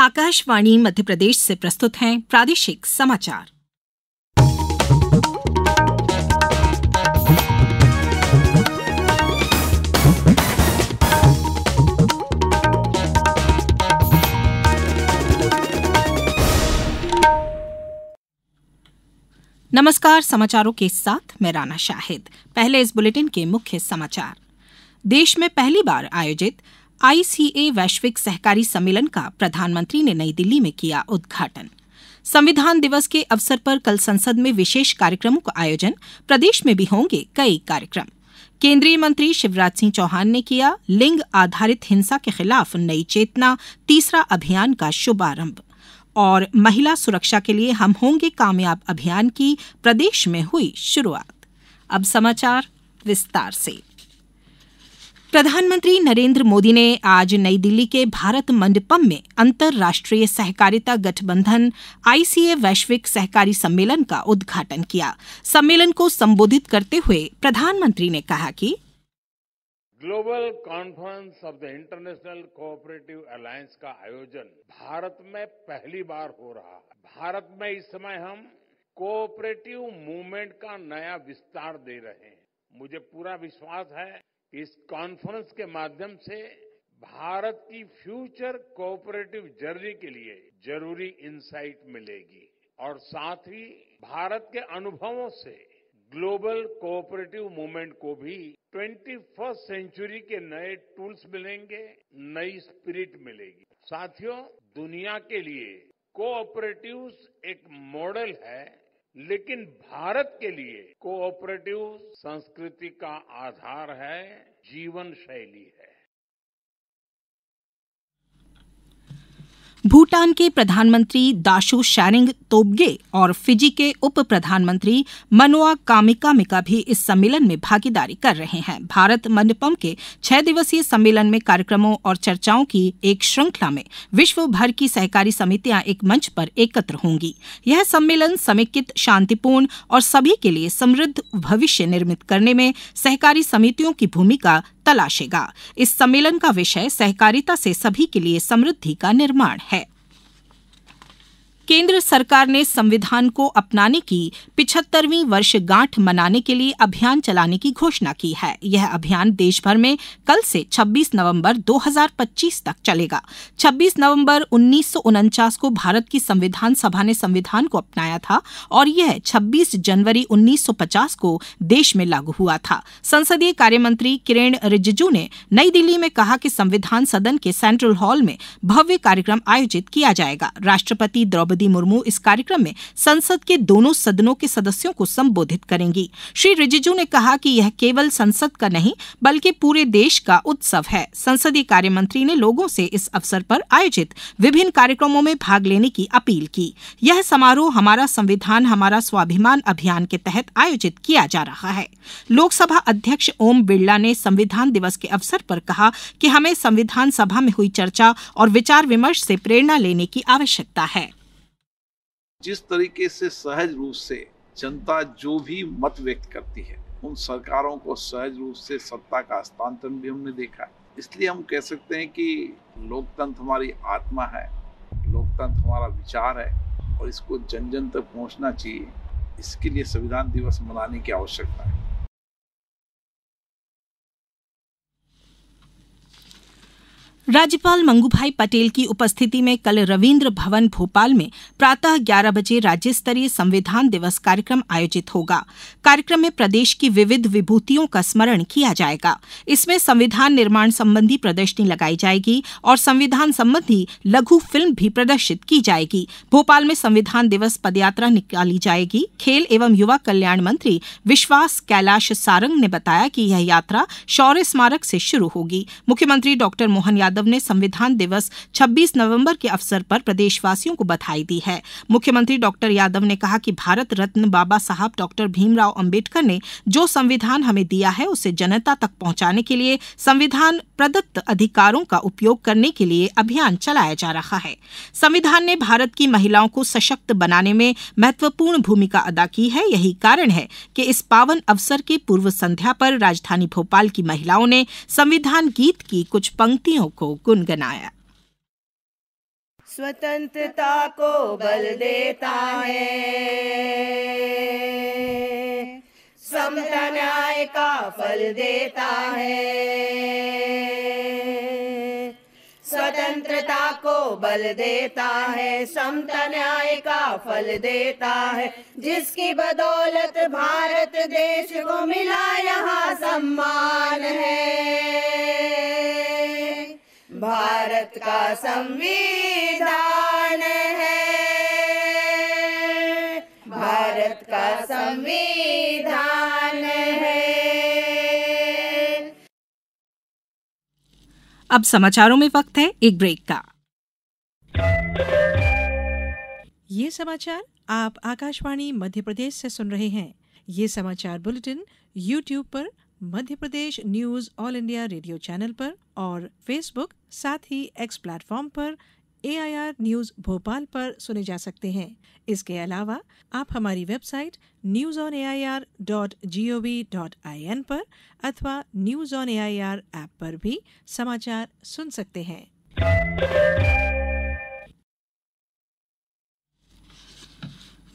आकाशवाणी मध्य प्रदेश से प्रस्तुत हैं प्रादेशिक समाचार नमस्कार समाचारों के साथ मैं राना शाहिद पहले इस बुलेटिन के मुख्य समाचार देश में पहली बार आयोजित आईसीए वैश्विक सहकारी सम्मेलन का प्रधानमंत्री ने नई दिल्ली में किया उद्घाटन संविधान दिवस के अवसर पर कल संसद में विशेष कार्यक्रमों का आयोजन प्रदेश में भी होंगे कई कार्यक्रम केंद्रीय मंत्री शिवराज सिंह चौहान ने किया लिंग आधारित हिंसा के खिलाफ नई चेतना तीसरा अभियान का शुभारंभ और महिला सुरक्षा के लिए हम होंगे कामयाब अभियान की प्रदेश में हुई शुरुआत अब समाचार विस्तार से प्रधानमंत्री नरेंद्र मोदी ने आज नई दिल्ली के भारत मंडपम में अंतर्राष्ट्रीय सहकारिता गठबंधन आईसीए वैश्विक सहकारी सम्मेलन का उद्घाटन किया सम्मेलन को संबोधित करते हुए प्रधानमंत्री ने कहा कि global conference of the international cooperative alliance का आयोजन भारत में पहली बार हो रहा है भारत में इस समय हम कोऑपरेटिव मूवमेंट का नया विस्तार दे रहे हैं मुझे पूरा विश्वास है इस कॉन्फ्रेंस के माध्यम से भारत की फ्यूचर कोऑपरेटिव जर्नी के लिए जरूरी इनसाइट मिलेगी और साथ ही भारत के अनुभवों से ग्लोबल कोऑपरेटिव मूवमेंट को भी ट्वेंटी फर्स्ट सेंचुरी के नए टूल्स मिलेंगे नई स्पिरिट मिलेगी साथियों दुनिया के लिए कोऑपरेटिव्स एक मॉडल है लेकिन भारत के लिए कोऑपरेटिव संस्कृति का आधार है जीवन शैली है भूटान के प्रधानमंत्री दाशु शैरिंग तोबगे और फिजी के उप प्रधानमंत्री मनुआ कामिकामिका भी इस सम्मेलन में भागीदारी कर रहे हैं भारत मंडपम के छह दिवसीय सम्मेलन में कार्यक्रमों और चर्चाओं की एक श्रृंखला में विश्व भर की सहकारी समितियां एक मंच पर एकत्र होंगी यह सम्मेलन समेकित शांतिपूर्ण और सभी के लिए समृद्ध भविष्य निर्मित करने में सहकारी समितियों की भूमिका तलाशेगा इस सम्मेलन का विषय सहकारिता से सभी के लिए समृद्धि का निर्माण है केंद्र सरकार ने संविधान को अपनाने की पिछहत्तरवीं वर्षगांठ मनाने के लिए अभियान चलाने की घोषणा की है यह अभियान देशभर में कल से 26 नवंबर 2025 तक चलेगा 26 नवंबर उन्नीस को भारत की संविधान सभा ने संविधान को अपनाया था और यह 26 जनवरी 1950 को देश में लागू हुआ था संसदीय कार्य मंत्री किरेन रिजिजू ने नई दिल्ली में कहा कि संविधान सदन के सेंट्रल हॉल में भव्य कार्यक्रम आयोजित किया जाएगा राष्ट्रपति द्रौपदी द्रौपदी मुर्मू इस कार्यक्रम में संसद के दोनों सदनों के सदस्यों को संबोधित करेंगी श्री रिजिजू ने कहा कि यह केवल संसद का नहीं बल्कि पूरे देश का उत्सव है संसदीय कार्य मंत्री ने लोगों से इस अवसर पर आयोजित विभिन्न कार्यक्रमों में भाग लेने की अपील की यह समारोह हमारा संविधान हमारा स्वाभिमान अभियान के तहत आयोजित किया जा रहा है लोकसभा अध्यक्ष ओम बिरला ने संविधान दिवस के अवसर पर कहा कि हमें संविधान सभा में हुई चर्चा और विचार विमर्श से प्रेरणा लेने की आवश्यकता है जिस तरीके से सहज रूप से जनता जो भी मत व्यक्त करती है उन सरकारों को सहज रूप से सत्ता का हस्तांतरण भी हमने देखा है इसलिए हम कह सकते हैं कि लोकतंत्र हमारी आत्मा है लोकतंत्र हमारा विचार है और इसको जन जन तक पहुंचना चाहिए इसके लिए संविधान दिवस मनाने की आवश्यकता है राज्यपाल मंगूभाई पटेल की उपस्थिति में कल रविन्द्र भवन भोपाल में प्रातः 11 बजे राज्य स्तरीय संविधान दिवस कार्यक्रम आयोजित होगा कार्यक्रम में प्रदेश की विविध विभूतियों का स्मरण किया जाएगा इसमें संविधान निर्माण संबंधी प्रदर्शनी लगाई जाएगी और संविधान संबंधी लघु फिल्म भी प्रदर्शित की जाएगी भोपाल में संविधान दिवस पदयात्रा निकाली जाएगी खेल एवं युवा कल्याण मंत्री विश्वास कैलाश सारंग ने बताया कि यह यात्रा शौर्य स्मारक से शुरू होगी मुख्यमंत्री डॉक्टर मोहन यादव यादव ने संविधान दिवस 26 नवंबर के अवसर पर प्रदेशवासियों को बधाई दी है मुख्यमंत्री डॉक्टर यादव ने कहा कि भारत रत्न बाबा साहब डॉक्टर भीमराव अम्बेडकर ने जो संविधान हमें दिया है उसे जनता तक पहुंचाने के लिए संविधान प्रदत्त अधिकारों का उपयोग करने के लिए अभियान चलाया जा रहा है संविधान ने भारत की महिलाओं को सशक्त बनाने में महत्वपूर्ण भूमिका अदा की है यही कारण है कि इस पावन अवसर के पूर्व संध्या पर राजधानी भोपाल की महिलाओं ने संविधान गीत की कुछ पंक्तियों को गुनगुनाया स्वतंत्रता को बल देता है समता न्याय का फल देता है स्वतंत्रता को बल देता है समता न्याय का फल देता है जिसकी बदौलत भारत देश को मिला यहाँ सम्मान है भारत का संविधान है भारत का संविधान है अब समाचारों में वक्त है एक ब्रेक का ये समाचार आप आकाशवाणी मध्य प्रदेश से सुन रहे हैं ये समाचार बुलेटिन यूट्यूब पर Madhya Pradesh news all India radio channel पर और फेसबुक साथ ही एक्स प्लेटफॉर्म पर एआईआर न्यूज भोपाल पर सुने जा सकते हैं इसके अलावा आप हमारी website news on A I R dot G O V dot I N पर अथवा news on A I R app पर भी समाचार सुन सकते हैं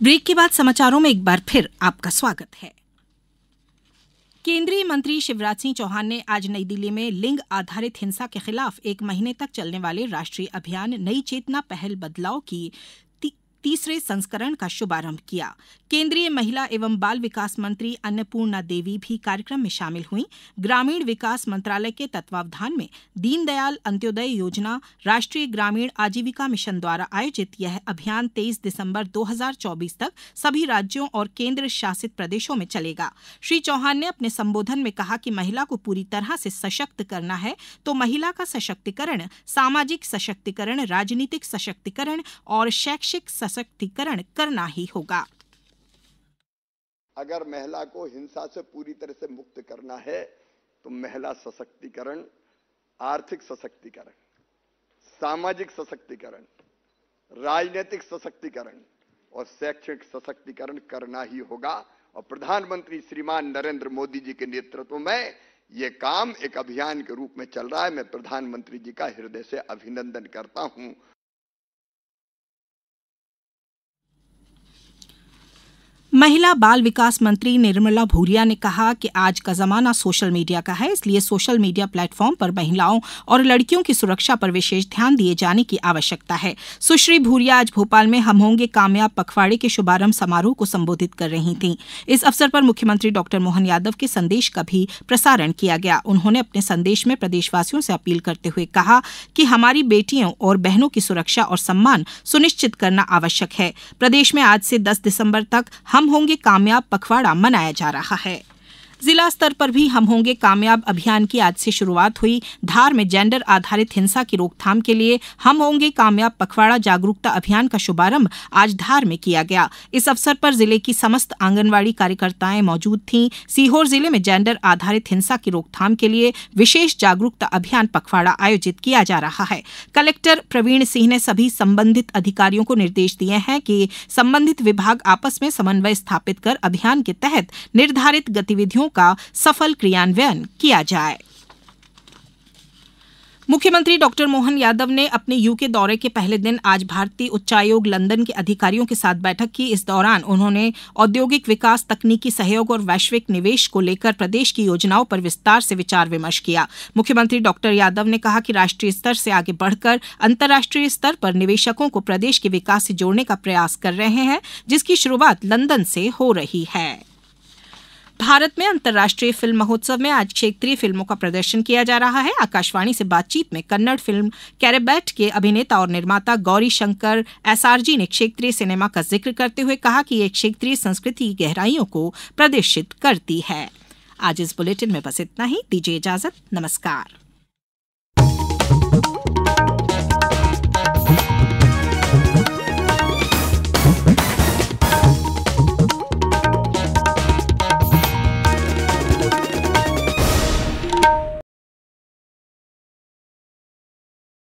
ब्रेक के बाद समाचारों में एक बार फिर आपका स्वागत है केंद्रीय मंत्री शिवराज सिंह चौहान ने आज नई दिल्ली में लिंग आधारित हिंसा के खिलाफ एक महीने तक चलने वाले राष्ट्रीय अभियान नई चेतना पहल बदलाव की तीसरे संस्करण का शुभारंभ किया केंद्रीय महिला एवं बाल विकास मंत्री अन्नपूर्णा देवी भी कार्यक्रम में शामिल हुई ग्रामीण विकास मंत्रालय के तत्वावधान में दीनदयाल अंत्योदय योजना राष्ट्रीय ग्रामीण आजीविका मिशन द्वारा आयोजित यह अभियान तेईस दिसंबर 2024 तक सभी राज्यों और केंद्र शासित प्रदेशों में चलेगा श्री चौहान ने अपने संबोधन में कहा कि महिला को पूरी तरह से सशक्त करना है तो महिला का सशक्तिकरण सामाजिक सशक्तिकरण राजनीतिक सशक्तिकरण और शैक्षिक सशक्तिकरण करना ही होगा अगर महिला को हिंसा से पूरी तरह से मुक्त करना है तो महिला सशक्तिकरण आर्थिक सशक्तिकरण सामाजिक सशक्तिकरण राजनीतिक सशक्तिकरण और शैक्षणिक सशक्तिकरण करना ही होगा और प्रधानमंत्री श्रीमान नरेंद्र मोदी जी के नेतृत्व में ये काम एक अभियान के रूप में चल रहा है मैं प्रधानमंत्री जी का हृदय से अभिनंदन करता हूं महिला बाल विकास मंत्री निर्मला भूरिया ने कहा कि आज का जमाना सोशल मीडिया का है इसलिए सोशल मीडिया प्लेटफॉर्म पर महिलाओं और लड़कियों की सुरक्षा पर विशेष ध्यान दिए जाने की आवश्यकता है सुश्री भूरिया आज भोपाल में हम होंगे कामयाब पखवाड़े के शुभारंभ समारोह को संबोधित कर रही थीं इस अवसर पर मुख्यमंत्री डॉक्टर मोहन यादव के संदेश का भी प्रसारण किया गया उन्होंने अपने संदेश में प्रदेशवासियों से अपील करते हुए कहा कि हमारी बेटियों और बहनों की सुरक्षा और सम्मान सुनिश्चित करना आवश्यक है प्रदेश में आज से दस दिसम्बर तक हम होंगे कामयाब पखवाड़ा मनाया जा रहा है जिला स्तर पर भी हम होंगे कामयाब अभियान की आज से शुरुआत हुई धार में जेंडर आधारित हिंसा की रोकथाम के लिए हम होंगे कामयाब पखवाड़ा जागरूकता अभियान का शुभारंभ आज धार में किया गया इस अवसर पर जिले की समस्त आंगनबाड़ी कार्यकर्ताएं मौजूद थीं सीहोर जिले में जेंडर आधारित हिंसा की रोकथाम के लिए विशेष जागरूकता अभियान पखवाड़ा आयोजित किया जा रहा है कलेक्टर प्रवीण सिंह ने सभी संबंधित अधिकारियों को निर्देश दिए हैं कि संबंधित विभाग आपस में समन्वय स्थापित कर अभियान के तहत निर्धारित गतिविधियों का सफल क्रियान्वयन किया जाए मुख्यमंत्री डॉक्टर मोहन यादव ने अपने यूके दौरे के पहले दिन आज भारतीय उच्चायोग लंदन के अधिकारियों के साथ बैठक की इस दौरान उन्होंने औद्योगिक विकास तकनीकी सहयोग और वैश्विक निवेश को लेकर प्रदेश की योजनाओं पर विस्तार से विचार विमर्श किया मुख्यमंत्री डॉक्टर यादव ने कहा कि राष्ट्रीय स्तर से आगे बढ़कर अंतर्राष्ट्रीय स्तर पर निवेशकों को प्रदेश के विकास से जोड़ने का प्रयास कर रहे हैं जिसकी शुरूआत लंदन से हो रही है भारत में अंतर्राष्ट्रीय फिल्म महोत्सव में आज क्षेत्रीय फिल्मों का प्रदर्शन किया जा रहा है आकाशवाणी से बातचीत में कन्नड़ फिल्म कैरेबैट के अभिनेता और निर्माता गौरी शंकर एसआरजी ने क्षेत्रीय सिनेमा का जिक्र करते हुए कहा कि ये क्षेत्रीय संस्कृति की गहराइयों को प्रदर्शित करती है आज इस बुलेटिन में बस इतना ही दीजिए इजाजत नमस्कार